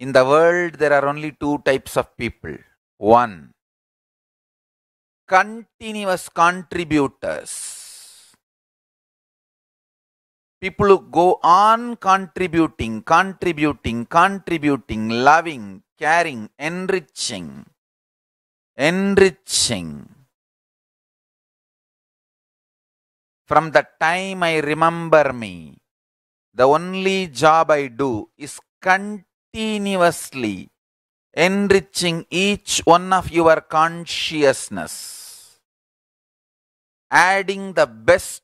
In the world, there are only two types of people. One, continuous contributors. People who go on contributing, contributing, contributing, loving, caring, enriching, enriching. From the time I remember me, the only job I do is continuous continuously enriching each one of your consciousness, adding the best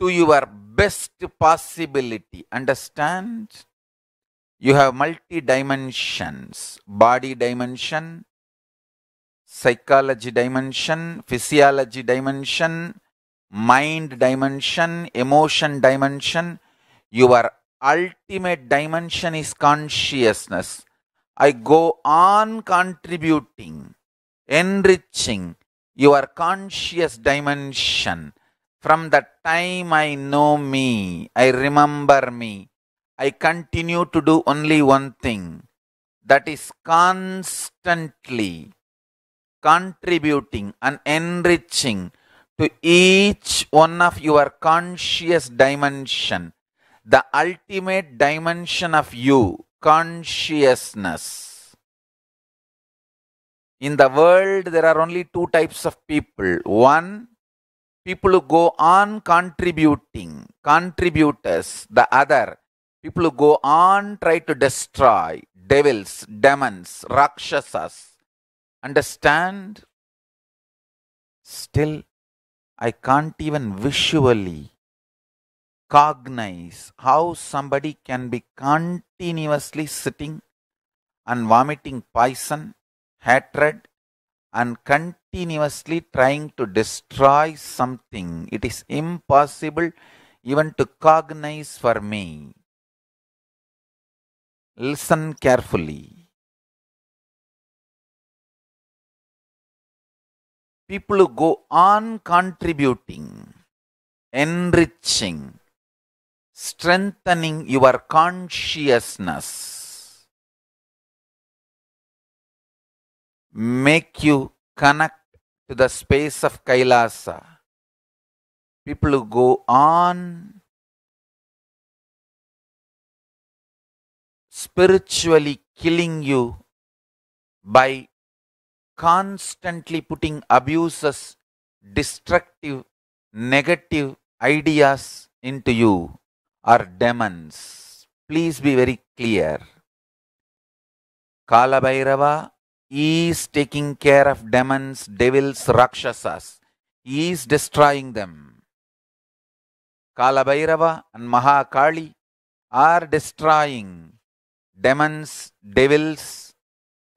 to your best possibility. Understand? You have multi dimensions body dimension, psychology dimension, physiology dimension, mind dimension, emotion dimension. You are ultimate dimension is consciousness. I go on contributing, enriching your conscious dimension from the time I know me, I remember me. I continue to do only one thing that is constantly contributing and enriching to each one of your conscious dimension the ultimate dimension of you, consciousness. In the world, there are only two types of people. One, people who go on contributing, contributors. The other, people who go on try to destroy, devils, demons, rakshasas. Understand? Still, I can't even visually cognize how somebody can be continuously sitting and vomiting poison, hatred, and continuously trying to destroy something. It is impossible even to cognize for me. Listen carefully. People who go on contributing, enriching, strengthening your consciousness, make you connect to the space of Kailasa. People who go on spiritually killing you by constantly putting abuses, destructive, negative ideas into you are demons. Please be very clear. Kalabhairava is taking care of demons, devils, rakshasas. He is destroying them. Kalabhairava and Mahakali are destroying demons, devils,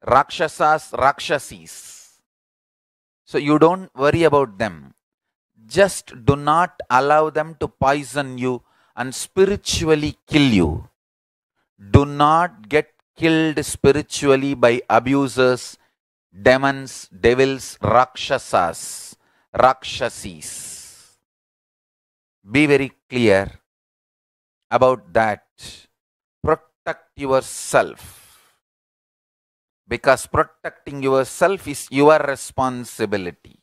rakshasas, rakshasis. So you don't worry about them. Just do not allow them to poison you and spiritually kill you. Do not get killed spiritually by abusers, demons, devils, rakshasas, rakshasis. Be very clear about that. Protect yourself. Because protecting yourself is your responsibility.